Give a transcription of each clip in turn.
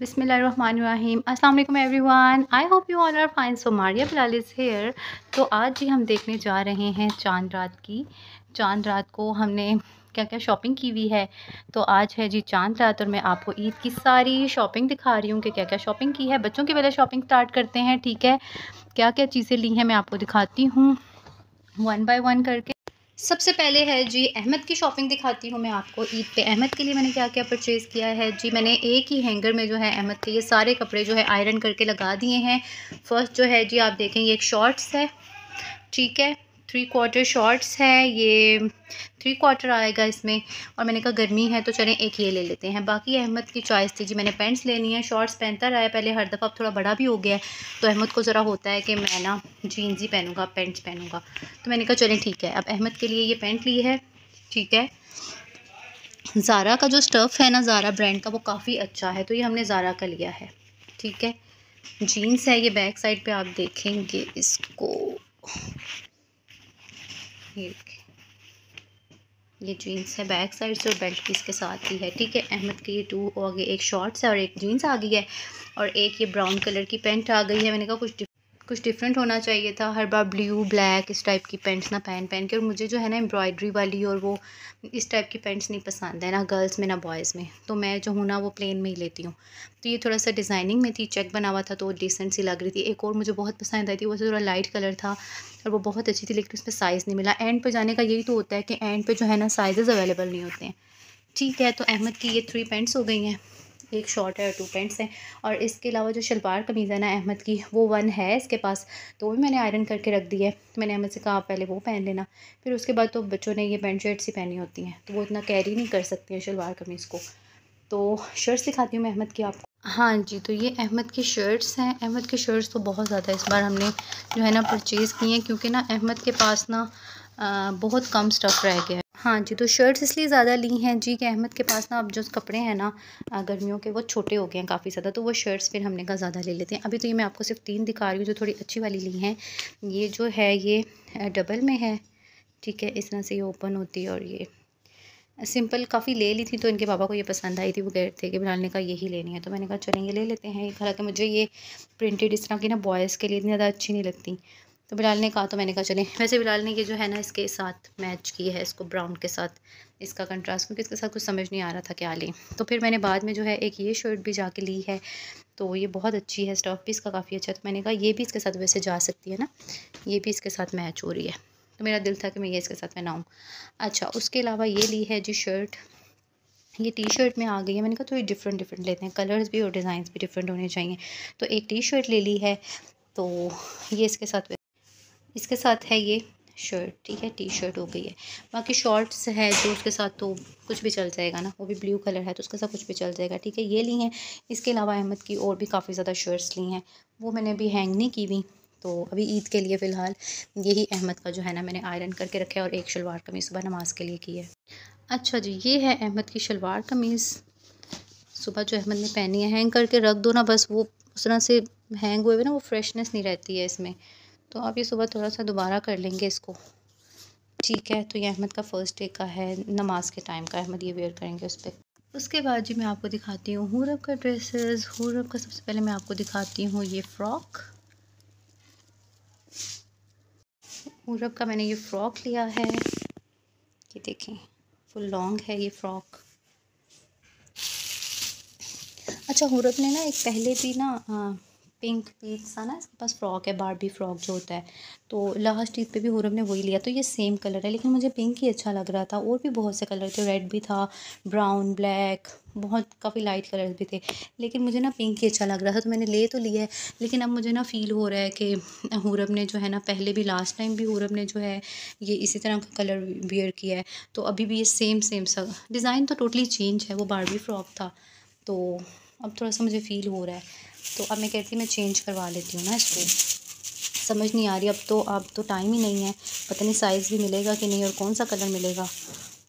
बिसमीम अल्लाम everyone I hope you all are fine so Maria Bilal is here तो आज जी हम देखने जा रहे हैं चांद रात की चांद रात को हमने क्या क्या शॉपिंग की हुई है तो आज है जी चांद रात और मैं आपको ईद की सारी शॉपिंग दिखा रही हूँ कि क्या क्या शॉपिंग की है बच्चों की पहले शॉपिंग स्टार्ट करते हैं ठीक है क्या क्या चीज़ें ली हैं मैं आपको दिखाती हूँ वन बाय वन करके सबसे पहले है जी अहमद की शॉपिंग दिखाती हूँ मैं आपको ईद पे अहमद के लिए मैंने क्या क्या परचेज़ किया है जी मैंने एक ही हैंगर में जो है अहमद के ये सारे कपड़े जो है आयरन करके लगा दिए हैं फर्स्ट जो है जी आप देखें ये एक शॉर्ट्स है ठीक है थ्री क्वार्टर शॉर्ट्स है ये थ्री क्वार्टर आएगा इसमें और मैंने कहा गर्मी है तो चलें एक ये ले लेते हैं बाकी अहमद की चॉइस थी जी मैंने पेंट्स लेनी है शॉर्ट्स पहनता रहा है पहले हर दफ़ा अब थोड़ा बड़ा भी हो गया है तो अहमद को ज़रा होता है कि मैं ना जीन्स ही पहनूंगा पेंट्स पहनूंगा तो मैंने कहा चलें ठीक है अब अहमद के लिए ये पेंट ली है ठीक है ज़ारा का जो स्टफ़ है ना ज़ारा ब्रांड का वो काफ़ी अच्छा है तो ये हमने ज़ारा का लिया है ठीक है जीन्स है ये बैक साइड पर आप देखेंगे इसको ये देखें ये जीन्स है बैक साइड से और बेल्ट पीस के साथ ही है ठीक है अहमद के ये टू हो गए एक शॉर्ट्स है और एक जीन्स आ गई है और एक ये ब्राउन कलर की पेंट आ गई है मैंने कहा कुछ कुछ डिफरेंट होना चाहिए था हर बार ब्लू ब्लैक इस टाइप की पेंट्स ना पहन पहन के और मुझे जो है ना एम्ब्रॉयडरी वाली और वो इस टाइप की पेंट्स नहीं पसंद है ना गर्ल्स में ना बॉयज़ में तो मैं जो हूँ ना वो प्लेन में ही लेती हूँ तो ये थोड़ा सा डिज़ाइनिंग में थी चेक बना हुआ था तो डिसेंट सी लग रही थी एक और मुझे बहुत पसंद आई थी वो थोड़ा लाइट कलर था और वो बहुत अच्छी थी लेकिन उसमें साइज़ नहीं मिला एंड पर जाने का यही तो होता है कि एंड पर जो है ना साइज़ अवेलेबल नहीं होते हैं ठीक है तो अहमद की ये थ्री पेंट्स हो गई हैं एक शॉर्ट है और टू पैंट्स हैं और इसके अलावा जो शलवार कमीज़ है ना अहमद की वो वन है इसके पास तो वो भी मैंने आयरन करके रख दी है तो मैंने अहमद से कहा आप पहले वो पहन लेना फिर उसके बाद तो बच्चों ने ये पैंट शर्ट्स ही पहनी होती हैं तो वो इतना कैरी नहीं कर सकती हैं शलवार कमीज़ को तो शर्ट्स दिखाती हूँ मैं अहमद की आपको हाँ जी तो ये अहमद की शर्ट्स हैं अहमद की शर्ट्स तो बहुत ज़्यादा इस बार हमने जो है ना परचेज़ की हैं क्योंकि ना अहमद के पास ना बहुत कम स्टफ़ रह गया है हाँ जी तो शर्ट्स इसलिए ज़्यादा ली हैं जी कि अहमद के पास ना अब जो कपड़े हैं ना गर्मियों के वो छोटे हो गए हैं काफ़ी ज़्यादा तो वो शर्ट्स फिर हमने कहा ज़्यादा ले लेते हैं अभी तो ये मैं आपको सिर्फ तीन दिखा रही हूँ जो थोड़ी अच्छी वाली ली हैं ये जो है ये डबल में है ठीक है इस तरह से ये ओपन होती है और ये सिंपल काफ़ी ले ली थी तो इनके पापा को ये पसंद आई थी वो कह रहे थे कि बिलाल ने कहा यही लेनी है तो मैंने कहा चलें ये ले लेते हैं हालांकि मुझे ये प्रिंटेड इस तरह की ना बॉयज़ के लिए इतनी ज़्यादा अच्छी नहीं लगती तो बिलाल ने कहा तो मैंने कहा चले वैसे बिलाल ने ये जो है ना इसके साथ मैच की है इसको ब्राउन के साथ इसका कंट्रास्ट क्योंकि इसके साथ कुछ समझ नहीं आ रहा था क्या लें तो फिर मैंने बाद में जो है एक ये शर्ट भी जाके ली है तो ये बहुत अच्छी है स्टॉफ भी इसका काफ़ी अच्छा तो मैंने कहा ये भी इसके साथ वैसे जा सकती है ना ये भी इसके साथ मैच हो रही है तो मेरा दिल था कि मैं ये इसके साथ पहनाऊँ अच्छा उसके अलावा ये ली है जी शर्ट ये टी शर्ट में आ गई है मैंने कहा थोड़ी डिफरेंट डिफरेंट लेते हैं कलर्स भी और डिज़ाइंस भी डिफरेंट होने चाहिए तो एक टी शर्ट ले ली है तो ये इसके साथ इसके साथ है ये शर्ट ठीक है टी शर्ट हो गई है बाकी शॉर्ट्स है जो उसके साथ तो कुछ भी चल जाएगा ना वो भी ब्लू कलर है तो उसके साथ कुछ भी चल जाएगा ठीक है ये ली हैं इसके अलावा अहमद की और भी काफ़ी ज़्यादा शर्ट्स ली हैं वो मैंने अभी हैंग नहीं की हुई तो अभी ईद के लिए फ़िलहाल यही अहमद का जो है ना मैंने आयरन करके रखा है और एक शलवार कमीज़ सुबह नमाज के लिए की है अच्छा जी ये है अहमद की शलवार कमीज़ सुबह जो अहमद ने पहनी है हैंग करके रख दो ना बस वो उस तरह से हैंग हुए हुए ना वो फ्रेशनेस नहीं रहती है इसमें तो आप ये सुबह थोड़ा सा दोबारा कर लेंगे इसको ठीक है तो ये अहमद का फ़र्स्ट डे का है नमाज के टाइम का अहमद ये वेयर करेंगे उस पर उसके बाद जी मैं आपको दिखाती हूँ हूरब का ड्रेसेस हूरब का सबसे पहले मैं आपको दिखाती हूँ ये फ़्रॉक हूरब का मैंने ये फ़्रॉक लिया है ये देखें फुल लॉन्ग है ये फ़्रॉक अच्छा हूरब ने ना एक पहले भी ना पिंक बीट्स सा ना इसके पास फ्रॉक है बारबी फ्रॉक जो होता है तो लास्ट ईद पे भी हुरम ने वही लिया तो ये सेम कलर है लेकिन मुझे पिंक ही अच्छा लग रहा था और भी बहुत से कलर थे रेड भी था ब्राउन ब्लैक बहुत काफ़ी लाइट कलर्स भी थे लेकिन मुझे ना पिंक ही अच्छा लग रहा था तो मैंने ले तो लिया है लेकिन अब मुझे ना फ़ील हो रहा है कि हुरम ने जो है ना पहले भी लास्ट टाइम भी हुरम ने जो है ये इसी तरह का कलर वियर किया है तो अभी भी ये सेम सेम सा डिज़ाइन तो टोटली चेंज है वो बारबी फ्रॉक था तो अब थोड़ा सा मुझे फ़ील हो रहा है तो अब मैं कहती मैं चेंज करवा लेती हूँ ना इसको समझ नहीं आ रही अब तो अब तो टाइम ही नहीं है पता नहीं साइज़ भी मिलेगा कि नहीं और कौन सा कलर मिलेगा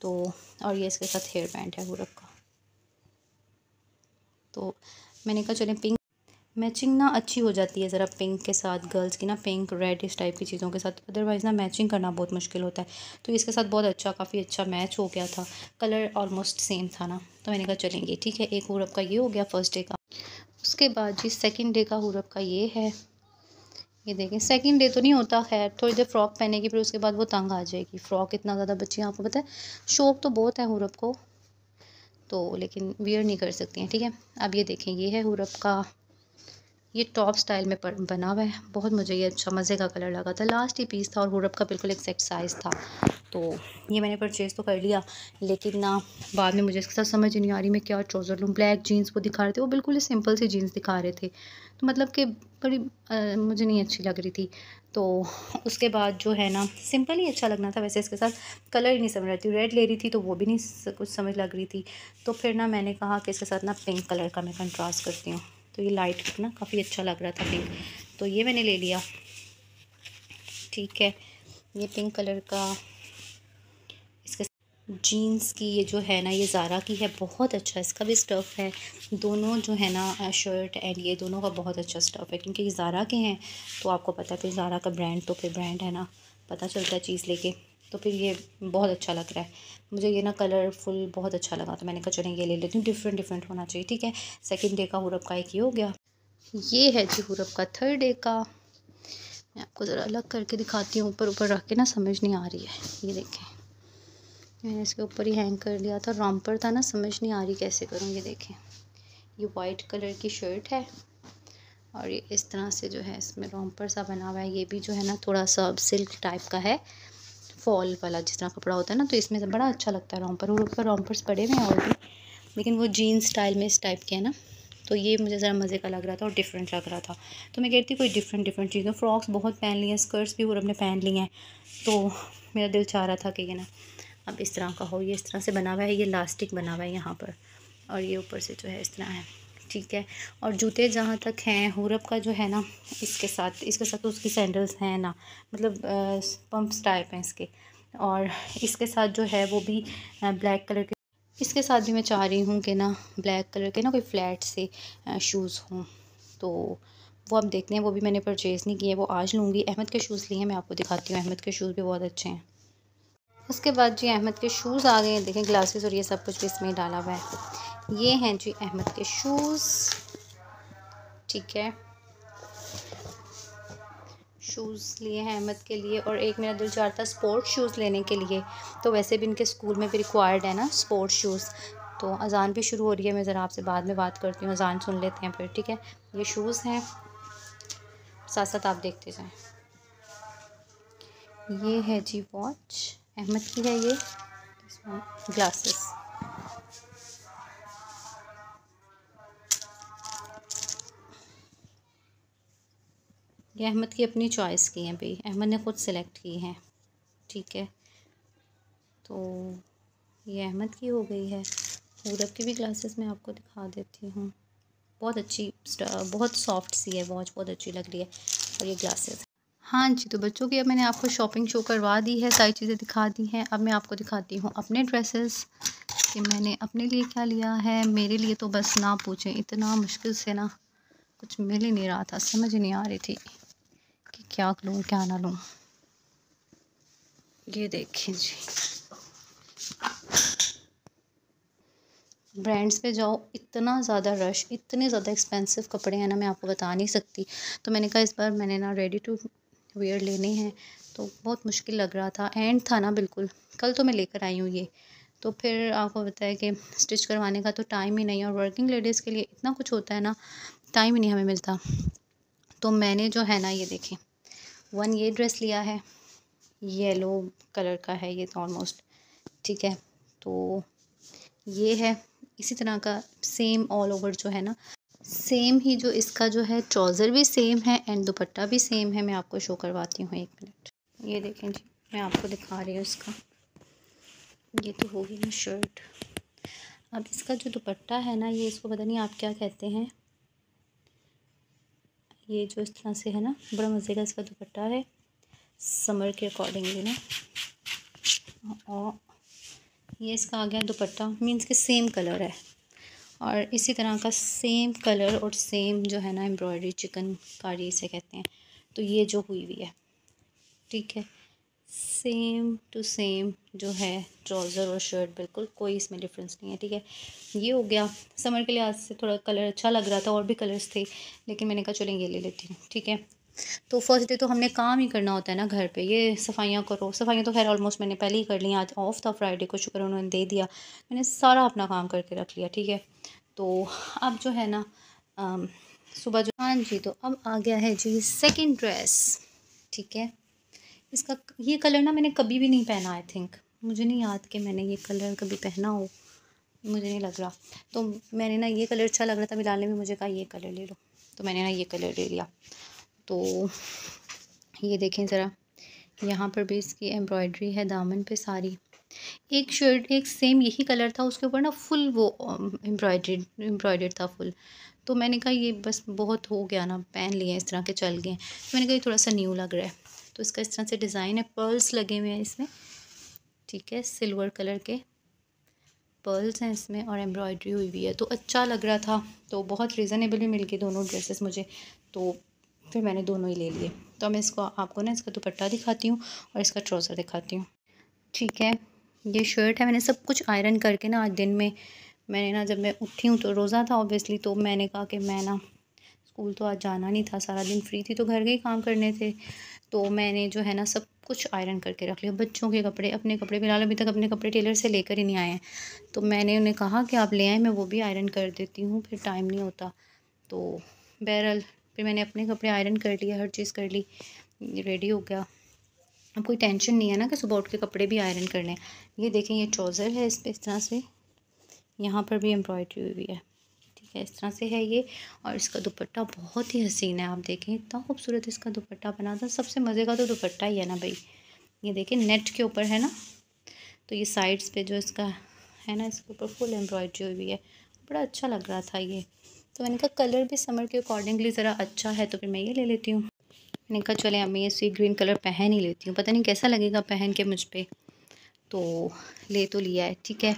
तो और ये इसके साथ हेयर बैंड है वो रखा तो मैंने कहा चलें पिंक मैचिंग ना अच्छी हो जाती है ज़रा पिंक के साथ गर्ल्स की ना पिंक रेड इस टाइप की चीज़ों के साथ अदरवाइज़ ना मैचिंग करना बहुत मुश्किल होता है तो इसके साथ बहुत अच्छा काफ़ी अच्छा मैच हो गया था कलर ऑलमोस्ट सेम था ना तो मैंने कहा चलेंगे ठीक है एक और आपका ये हो गया फर्स्ट डे का उसके बाद जी सेकेंड डे का हुरप का ये है ये देखें सेकंड डे तो नहीं होता खैर थोड़ी देर फ्रॉक पहनेगी फिर उसके बाद वो तंग आ जाएगी फ़्रॉक इतना ज़्यादा बच्चियाँ आपको पता है शौक तो बहुत है हुरप को तो लेकिन वियर नहीं कर सकती हैं ठीक है अब ये देखें ये है हुरप का ये टॉप स्टाइल में बना हुआ है बहुत मुझे ये अच्छा मज़े का कलर लगा था लास्ट ही पीस था और हुरप का बिल्कुल एक्जैक्ट साइज़ था तो ये मैंने परचेज़ तो कर लिया लेकिन ना बाद में मुझे इसके साथ समझ नहीं आ रही मैं क्या ट्राउज़र लूँ ब्लैक जीन्स वो दिखा रहे थे वो बिल्कुल ही सिंपल सी जीन्स दिखा रहे थे तो मतलब कि बड़ी आ, मुझे नहीं अच्छी लग रही थी तो उसके बाद जो है ना सिंपल ही अच्छा लगना था वैसे इसके साथ कलर ही नहीं समझ रही थी रेड ले रही थी तो वो भी नहीं कुछ समझ लग रही थी तो फिर ना मैंने कहा कि इसके साथ ना पिंक कलर का मैं कंट्रास्ट करती हूँ तो ये लाइट ना काफ़ी अच्छा लग रहा था पिंक तो ये मैंने ले लिया ठीक है ये पिंक कलर का जीन्स की ये जो है ना ये ज़ारा की है बहुत अच्छा इसका भी स्टफ़ है दोनों जो है ना शर्ट एंड ये दोनों का बहुत अच्छा स्टफ़ है क्योंकि ये ज़ारा के हैं तो आपको पता है फिर ज़ारा का ब्रांड तो फिर ब्रांड है ना पता चलता है चीज़ लेके तो फिर ये बहुत अच्छा लग रहा है मुझे ये ना कलरफुल बहुत अच्छा लगा तो मैंने कहा चलें ये ले लेती हूँ डिफरेंट डिफरेंट होना चाहिए ठीक है सेकेंड डे का हुरप का एक ये हो गया ये है जी हुरप का थर्ड डे का मैं आपको ज़रा अलग करके दिखाती हूँ ऊपर ऊपर रख के ना समझ नहीं आ रही है ये देखें मैंने इसके ऊपर ही हैंग कर लिया था रॉम्पर था ना समझ नहीं आ रही कैसे करूँ ये देखें ये वाइट कलर की शर्ट है और ये इस तरह से जो है इसमें रॉम्पर सा बना हुआ है ये भी जो है ना थोड़ा सा अब सिल्क टाइप का है फॉल वाला जिस तरह कपड़ा होता है ना तो इसमें से बड़ा अच्छा लगता है रॉम्पर और ऊपर रॉम्पर्स पड़े हुए हैं और भी लेकिन वो जीन्स स्टाइल में इस टाइप के है ना तो ये मुझे ज़रा मज़े का लग रहा था और डिफरेंट लग रहा था तो मैं कहती कोई डिफरेंट डिफरेंट चीज़ें फ्रॉक्स बहुत पहन ली हैं स्कर्ट्स भी और अपने पहन ली हैं तो मेरा दिल चाह रहा था कि ये ना अब इस तरह का हो ये इस तरह से बना हुआ है ये लास्टिक बना हुआ है यहाँ पर और ये ऊपर से जो है इस तरह है ठीक है और जूते जहाँ तक हैं हुरप का जो है ना इसके साथ इसके साथ उसकी सैंडल्स हैं ना मतलब पम्प्स टाइप हैं इसके और इसके साथ जो है वो भी ब्लैक कलर के इसके साथ भी मैं चाह रही हूँ कि ना ब्लैक कलर के ना कोई फ्लैट से शूज़ हों तो वो आप देखते हैं वो भी मैंने परचेज़ नहीं किए वो आज लूँगी अहमद के शूज़ लिए मैं आपको दिखाती हूँ अहमद के शूज़ भी बहुत अच्छे हैं उसके बाद जी अहमद के शूज़ आ गए देखें ग्लासेस और ये सब कुछ भी इसमें ही डाला हुआ है ये हैं जी अहमद के शूज़ ठीक है शूज़ लिए हैं अहमद के लिए और एक मेरा दिल चाह था स्पोर्ट्स शूज़ लेने के लिए तो वैसे भी इनके स्कूल में भी रिक्वायर्ड है ना स्पोर्ट्स शूज़ तो अजान भी शुरू हो रही है मैं ज़रा आपसे बाद में बात करती हूँ अजान सुन लेते हैं फिर ठीक है ये शूज़ हैं साथ साथ आप देखते जाएँ ये है जी वॉच अहमद की है ये ग्लासेस तो ये अहमद की अपनी चॉइस की हैं भाई अहमद ने ख़ुद सेलेक्ट की हैं ठीक है तो ये अहमद की हो गई है पूरब की भी ग्लासेस मैं आपको दिखा देती हूँ बहुत अच्छी बहुत सॉफ्ट सी है वॉच बहुत अच्छी लग रही है और ये ग्लासेस हाँ जी तो बच्चों की अब मैंने आपको शॉपिंग शो करवा दी है सारी चीज़ें दिखा दी हैं अब मैं आपको दिखाती हूँ अपने ड्रेसेस कि मैंने अपने लिए क्या लिया है मेरे लिए तो बस ना पूछें इतना मुश्किल से ना कुछ मिल ही नहीं रहा था समझ नहीं आ रही थी कि क्या लूँ क्या ना लूँ ये देखें जी ब्रांड्स पे जाओ इतना ज़्यादा रश इतने ज़्यादा एक्सपेंसिव कपड़े हैं ना मैं आपको बता नहीं सकती तो मैंने कहा इस बार मैंने ना रेडी टू वेयर लेने हैं तो बहुत मुश्किल लग रहा था एंड था ना बिल्कुल कल तो मैं लेकर आई हूँ ये तो फिर आपको पता है कि स्टिच करवाने का तो टाइम ही नहीं और वर्किंग लेडीज़ के लिए इतना कुछ होता है ना टाइम ही नहीं हमें मिलता तो मैंने जो है ना ये देखें वन ये ड्रेस लिया है येलो कलर का है ये तो ऑलमोस्ट ठीक है तो ये है इसी तरह का सेम ऑल ओवर जो है ना सेम ही जो इसका जो है ट्राउज़र भी सेम है एंड दुपट्टा भी सेम है मैं आपको शो करवाती हूँ एक मिनट ये देखें जी मैं आपको दिखा रही हूँ इसका ये तो होगी ना शर्ट अब इसका जो दुपट्टा है ना ये इसको पता नहीं आप क्या कहते हैं ये जो इस तरह से है ना बड़ा मज़े का इसका दुपट्टा है समर के अकॉर्डिंगली ना और ये इसका आ गया दुपट्टा मीन्स के सेम कलर है और इसी तरह का सेम कलर और सेम जो है ना एम्ब्रॉयडरी चिकन कारी इसे कहते हैं तो ये जो हुई हुई है ठीक है सेम टू सेम जो है ट्राउज़र और शर्ट बिल्कुल कोई इसमें डिफरेंस नहीं है ठीक है ये हो गया समर के लिहाज से थोड़ा कलर अच्छा लग रहा था और भी कलर्स थे लेकिन मैंने कहा चलें ये ले लेती हूँ ठीक है तो फर्स्ट डे तो हमने काम ही करना होता है ना घर पे ये सफाइयाँ करो सफाइयाँ तो खैर ऑलमोस्ट मैंने पहले ही कर ली आज ऑफ था फ्राइडे को शुक्र उन्होंने दे दिया मैंने सारा अपना काम करके रख लिया ठीक है तो अब जो है ना सुबह जो हाँ जी तो अब आ गया है जी सेकेंड ड्रेस ठीक है इसका ये कलर ना मैंने कभी भी नहीं पहना आई थिंक मुझे नहीं याद कि मैंने ये कलर कभी पहना हो मुझे नहीं लग रहा तो मैंने ना ये कलर अच्छा लग रहा था मिलाने में भी मुझे कहा ये कलर ले लो तो मैंने ना ये कलर ले लिया तो ये देखें ज़रा यहाँ पर भी इसकी एम्ब्रॉयडरी है दामन पे सारी एक शर्ट एक सेम यही कलर था उसके ऊपर ना फुल वो एम्ब्रॉयड्रेड um, एम्ब्रॉयड था फुल तो मैंने कहा ये बस बहुत हो गया ना पहन लिए इस तरह के चल गए तो मैंने कहा ये थोड़ा सा न्यू लग रहा है तो इसका इस तरह से डिज़ाइन है पर्ल्स लगे हुए हैं इसमें ठीक है सिल्वर कलर के पर्ल्स हैं इसमें और एम्ब्रॉयड्री हुई हुई है तो अच्छा लग रहा था तो बहुत रिजनेबल भी मिल गई दोनों ड्रेसेस मुझे तो फिर मैंने दोनों ही ले लिए तो मैं इसको आपको ना इसका दुपट्टा दिखाती हूँ और इसका ट्राउज़र दिखाती हूँ ठीक है ये शर्ट है मैंने सब कुछ आयरन करके ना आज दिन में मैंने ना जब मैं उठी हूँ तो रोज़ा था ऑब्वियसली तो मैंने कहा कि मैं ना स्कूल तो आज जाना नहीं था सारा दिन फ्री थी तो घर के ही काम करने थे तो मैंने जो है ना सब कुछ आयरन करके रख लिया बच्चों के कपड़े अपने कपड़े फिलहाल अभी तक अपने कपड़े टेलर से लेकर ही नहीं आए हैं तो मैंने उन्हें कहा कि आप ले आएँ मैं वो भी आयरन कर देती हूँ फिर टाइम नहीं होता तो बहरल फिर मैंने अपने कपड़े आयरन कर लिए हर चीज़ कर ली रेडी हो गया अब कोई टेंशन नहीं है ना कि सुबह उठ के कपड़े भी आयरन कर लें ये देखें ये ट्राउज़र है इस पर इस तरह से यहाँ पर भी एम्ब्रॉयडरी हुई है ठीक है इस तरह से है ये और इसका दुपट्टा बहुत ही हसीन है आप देखें इतना खूबसूरत इसका दुपट्टा बना था सबसे मज़े का तो दुपट्टा ही है ना भाई ये देखें नेट के ऊपर है ना तो ये साइड्स पर जो इसका है ना इसके ऊपर फुल एम्ब्रॉयडरी हुई है बड़ा अच्छा लग रहा था ये तो मैंने कहा कलर भी समर के अकॉर्डिंगली ज़रा अच्छा है तो फिर मैं ये ले लेती हूँ मैंने कहा चले अब मैं ये स्वीट ग्रीन कलर पहन ही लेती हूँ पता नहीं कैसा लगेगा पहन के मुझ पर तो ले तो लिया है ठीक है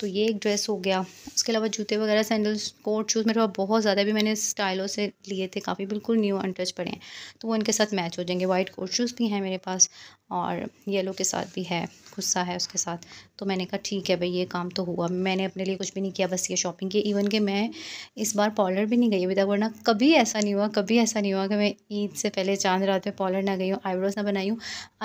तो ये एक ड्रेस हो गया उसके अलावा जूते वगैरह सैंडल्स कोट शूज़ मेरे पास बहुत ज़्यादा भी मैंने स्टाइलों से लिए थे काफ़ी बिल्कुल न्यू अनटच पड़े हैं तो वो इनके साथ मैच हो जाएंगे वाइट कोट शूज़ भी हैं मेरे पास और येलो के साथ भी है गुस्सा है उसके साथ तो मैंने कहा ठीक है भाई ये काम तो हुआ मैंने अपने लिए कुछ भी नहीं किया बस ये शॉपिंग की इवन कि मैं इस बार पॉलर भी नहीं गई अभी तक वरना कभी ऐसा नहीं हुआ कभी ऐसा नहीं हुआ कि मैं ईद से पहले चांद रात में पॉलर ना गई हूँ आईब्रोज़ ना बनाई हूँ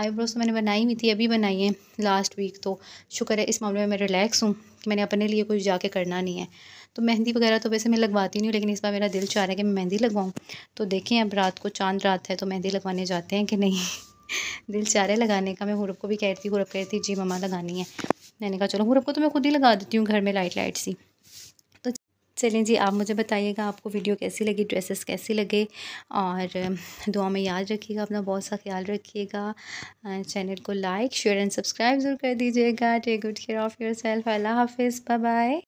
आईब्रोज़ तो मैंने बनाई हुई थी अभी बनाई है लास्ट वीक तो शुक्र है इस मामले में मैं रिलैक्स हूँ मैंने अपने लिए कुछ जाके करना नहीं है तो मेहंदी वगैरह तो वैसे मैं लगवाती नहीं हूँ लेकिन इस बार मेरा दिल चाह रहा है कि मैं मेहंदी लगवाऊँ तो देखें अब रात को चांद रात है तो मेहंदी लगवाने जाते हैं कि नहीं दिल चाह रहा है लगाने का मैं हुरप को भी कह रही थी हुरप कह रही थी जी मम्मा लगानी है मैंने कहा चलो हुरप को तो मैं खुद ही लगा देती हूँ घर में लाइट लाइट सी तो चलें जी आप मुझे बताइएगा आपको वीडियो कैसी लगी ड्रेसेस कैसी लगे और दुआ में याद रखिएगा अपना बहुत सा ख्याल रखिएगा चैनल को लाइक शेयर एंड सब्सक्राइब जरूर कर दीजिएगा take good care of yourself अल्लाह हाफिज़ बाय बाय